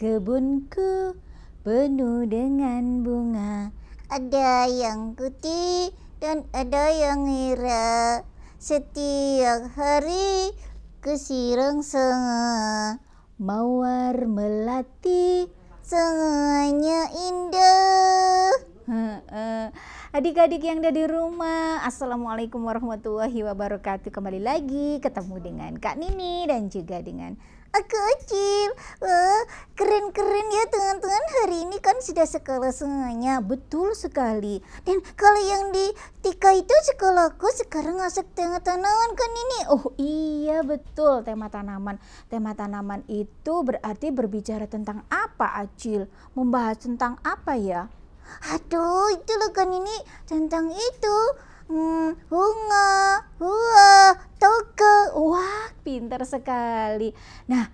Kebunku penuh dengan bunga Ada yang putih dan ada yang merah Setiap hari kesirang sanga Mawar melati semuanya indah ha, ha. adik-adik yang ada di rumah. Assalamualaikum warahmatullahi wabarakatuh. Kembali lagi ketemu dengan Kak Nini dan juga dengan Aku Acil. Wah, keren-keren ya teman-teman. Hari ini kan sudah sekolah semuanya. Betul sekali. Dan kalau yang di Tika itu sekolahku sekarang ngasih tema tanaman kan ini. Oh iya betul tema tanaman. Tema tanaman itu berarti berbicara tentang apa Acil? Membahas tentang apa ya? Aduh, itu loh kan ini tentang itu. Hmm, hunga, hua, toke. Wah, pintar sekali. Nah,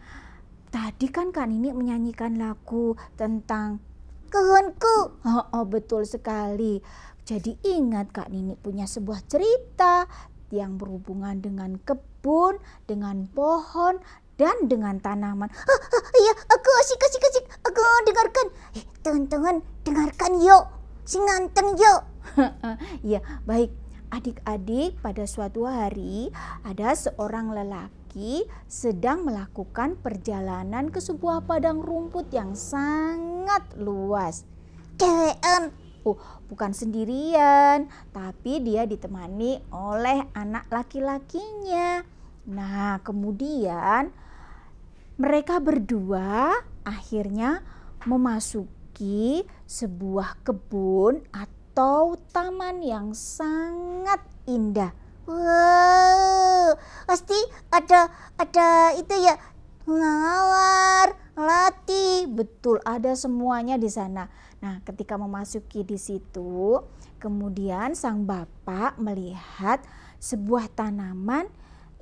tadi kan Kak Nini menyanyikan lagu tentang kehonku. Oh, oh, betul sekali. Jadi ingat Kak Nini punya sebuah cerita yang berhubungan dengan kebun, dengan pohon, dan dengan tanaman. Ah, ah, iya, aku asik asik asik. Aku dengarkan. Eh, teman-teman, dengarkan yuk. Singanteng yuk. Iya, baik. Adik-adik, pada suatu hari ada seorang lelaki sedang melakukan perjalanan ke sebuah padang rumput yang sangat luas. KM. Oh, bukan sendirian, tapi dia ditemani oleh anak laki-lakinya. Nah, kemudian mereka berdua akhirnya memasuki sebuah kebun atau taman yang sangat indah. Wow, pasti ada ada itu ya ngawar lati betul ada semuanya di sana. Nah, ketika memasuki di situ, kemudian sang bapak melihat sebuah tanaman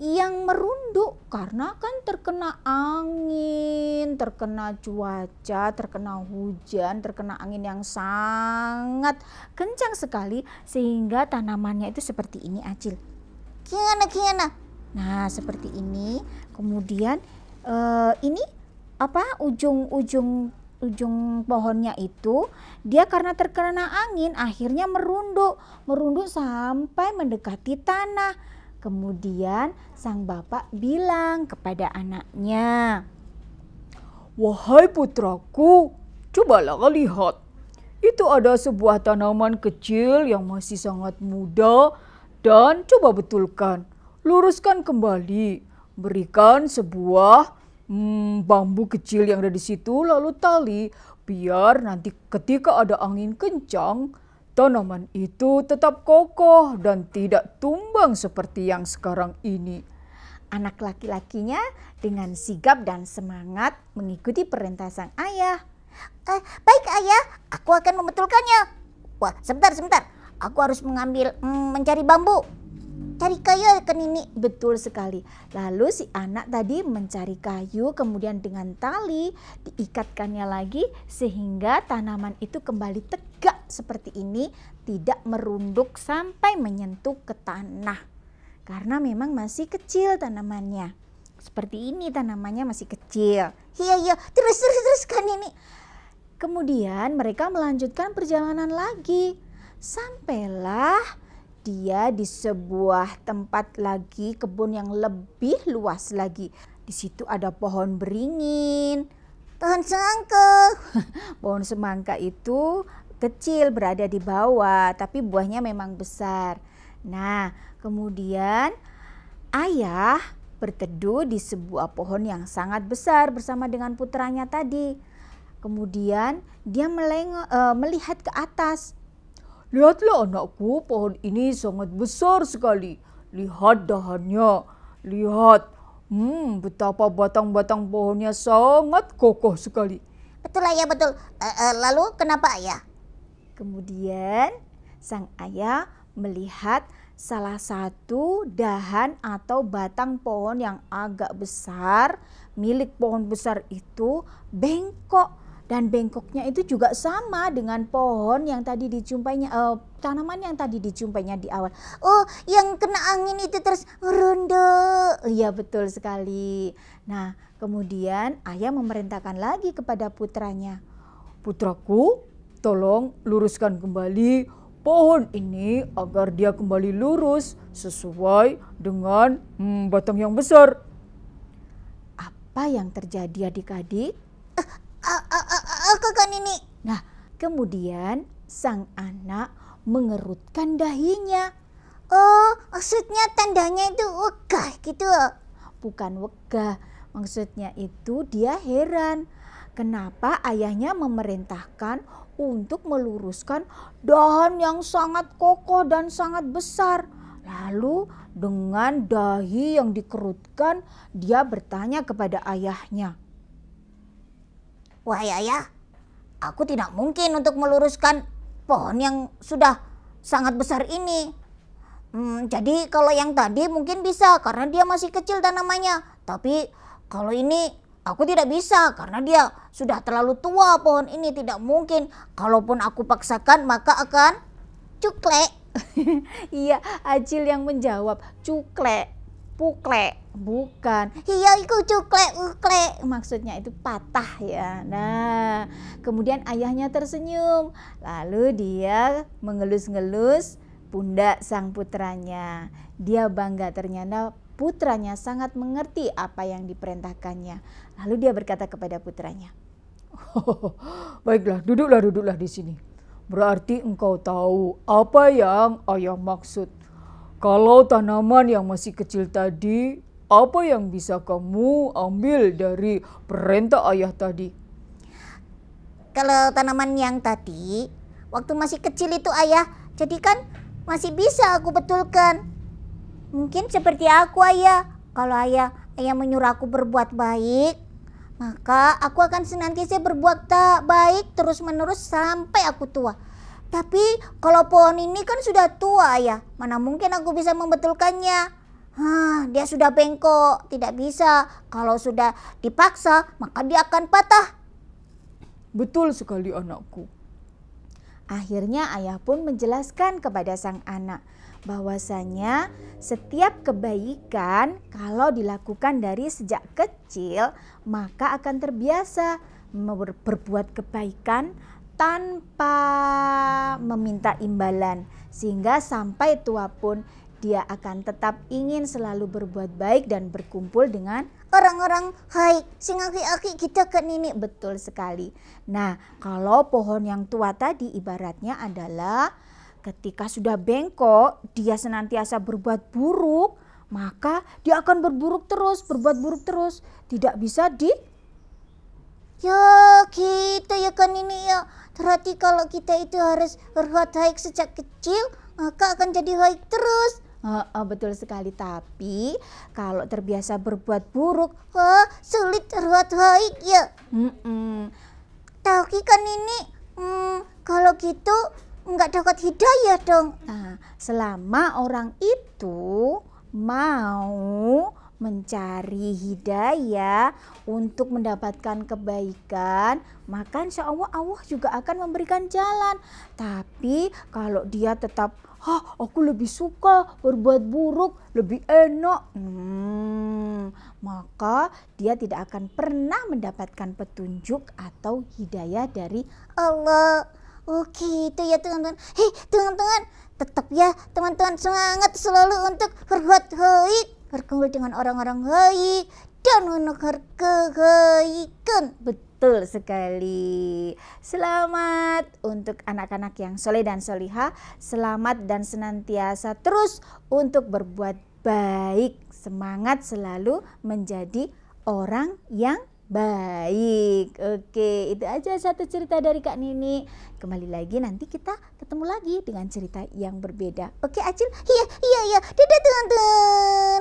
yang merunduk karena kan terkena angin, terkena cuaca, terkena hujan, terkena angin yang sangat kencang sekali sehingga tanamannya itu seperti ini acil. Kiana kiana. Nah, seperti ini. Kemudian eh, ini apa ujung-ujung ujung pohonnya itu dia karena terkena angin akhirnya merunduk, merunduk sampai mendekati tanah Kemudian sang bapak bilang kepada anaknya, "Wahai putraku, cobalah lihat. Itu ada sebuah tanaman kecil yang masih sangat muda dan coba betulkan. Luruskan kembali. Berikan sebuah hmm, bambu kecil yang ada di situ lalu tali biar nanti ketika ada angin kencang Tanaman itu tetap kokoh dan tidak tumbang seperti yang sekarang ini. Anak laki-lakinya dengan sigap dan semangat mengikuti perintah sang ayah. Eh, baik ayah, aku akan membetulkannya. Wah, sebentar, sebentar. Aku harus mengambil mm, mencari bambu. Cari kayu ya, ke Nini. Betul sekali. Lalu si anak tadi mencari kayu kemudian dengan tali diikatkannya lagi sehingga tanaman itu kembali tegak seperti ini tidak merunduk sampai menyentuh ke tanah karena memang masih kecil tanamannya seperti ini tanamannya masih kecil iya iya terus terus terus kan ini kemudian mereka melanjutkan perjalanan lagi sampailah dia di sebuah tempat lagi kebun yang lebih luas lagi di situ ada pohon beringin pohon semangka. pohon semangka itu kecil berada di bawah, tapi buahnya memang besar. Nah, kemudian ayah berteduh di sebuah pohon yang sangat besar bersama dengan putranya tadi. Kemudian dia meleng, uh, melihat ke atas. Lihatlah anakku, pohon ini sangat besar sekali. Lihat dahannya, lihat. Hmm, betapa batang-batang pohonnya sangat kokoh sekali. Betul ayah, betul. E, e, lalu kenapa ayah? Kemudian sang ayah melihat salah satu dahan atau batang pohon yang agak besar milik pohon besar itu bengkok dan bengkoknya itu juga sama dengan pohon yang tadi dijumpainya uh, tanaman yang tadi dijumpainya di awal. Oh, yang kena angin itu terus ronde. Iya betul sekali. Nah, kemudian ayah memerintahkan lagi kepada putranya. Putraku, Tolong luruskan kembali pohon ini agar dia kembali lurus sesuai dengan hmm, batang yang besar. Apa yang terjadi adik-adik? ini. Eh, eh, eh, nah, kemudian sang anak mengerutkan dahinya. Oh, maksudnya tandanya itu wegah gitu. Bukan wegah, maksudnya itu dia heran. Kenapa ayahnya memerintahkan untuk meluruskan dahan yang sangat kokoh dan sangat besar? Lalu, dengan dahi yang dikerutkan, dia bertanya kepada ayahnya, "Wahai ayah, aku tidak mungkin untuk meluruskan pohon yang sudah sangat besar ini. Hmm, jadi, kalau yang tadi mungkin bisa karena dia masih kecil tanamannya, tapi kalau ini Aku tidak bisa karena dia sudah terlalu tua pohon ini tidak mungkin. Kalaupun aku paksakan maka akan cuklek. iya, Acil yang menjawab cuklek, puklek, bukan. Iya, itu cuklek, uklek. Maksudnya itu patah ya. Nah, kemudian ayahnya tersenyum. Lalu dia mengelus-ngelus pundak sang putranya. Dia bangga ternyata Putranya sangat mengerti apa yang diperintahkannya. Lalu dia berkata kepada putranya, Baiklah, duduklah, duduklah di sini. Berarti engkau tahu apa yang ayah maksud. Kalau tanaman yang masih kecil tadi, apa yang bisa kamu ambil dari perintah ayah tadi? Kalau tanaman yang tadi, waktu masih kecil itu ayah, jadi kan masih bisa aku betulkan. Mungkin seperti aku ayah, kalau ayah ayah menyuruh aku berbuat baik, maka aku akan senantiasa berbuat tak baik terus-menerus sampai aku tua. Tapi kalau pohon ini kan sudah tua ayah, mana mungkin aku bisa membetulkannya? Hah, dia sudah bengkok, tidak bisa. Kalau sudah dipaksa, maka dia akan patah. Betul sekali anakku. Akhirnya ayah pun menjelaskan kepada sang anak bahwasanya setiap kebaikan kalau dilakukan dari sejak kecil maka akan terbiasa berbuat kebaikan tanpa meminta imbalan sehingga sampai tua pun dia akan tetap ingin selalu berbuat baik dan berkumpul dengan orang-orang hai sing aki-aki kita ke nini betul sekali. Nah, kalau pohon yang tua tadi ibaratnya adalah ketika sudah bengkok, dia senantiasa berbuat buruk, maka dia akan berburuk terus, berbuat buruk terus, tidak bisa di Ya kita gitu ya kan ini ya Berarti kalau kita itu harus berbuat baik sejak kecil Maka akan jadi baik terus Uh, uh, betul sekali. Tapi kalau terbiasa berbuat buruk, uh, sulit terbuat baik ya. Mm -mm. Tapi kan ini, mm, kalau gitu nggak dapat hidayah dong. Nah, selama orang itu mau mencari hidayah untuk mendapatkan kebaikan, maka insya Allah Allah juga akan memberikan jalan. Tapi kalau dia tetap, "Hah, aku lebih suka berbuat buruk, lebih enak." Hmm, maka dia tidak akan pernah mendapatkan petunjuk atau hidayah dari Allah. Oke, itu ya teman-teman. Hei, teman-teman, tetap ya teman-teman semangat selalu untuk berbuat bergaul dengan orang-orang hei dan menegakkan betul sekali selamat untuk anak-anak yang soleh dan soliha selamat dan senantiasa terus untuk berbuat baik semangat selalu menjadi orang yang Baik, oke itu aja satu cerita dari Kak Nini. Kembali lagi nanti kita ketemu lagi dengan cerita yang berbeda. Oke Acil, iya iya iya, dadah teman-teman.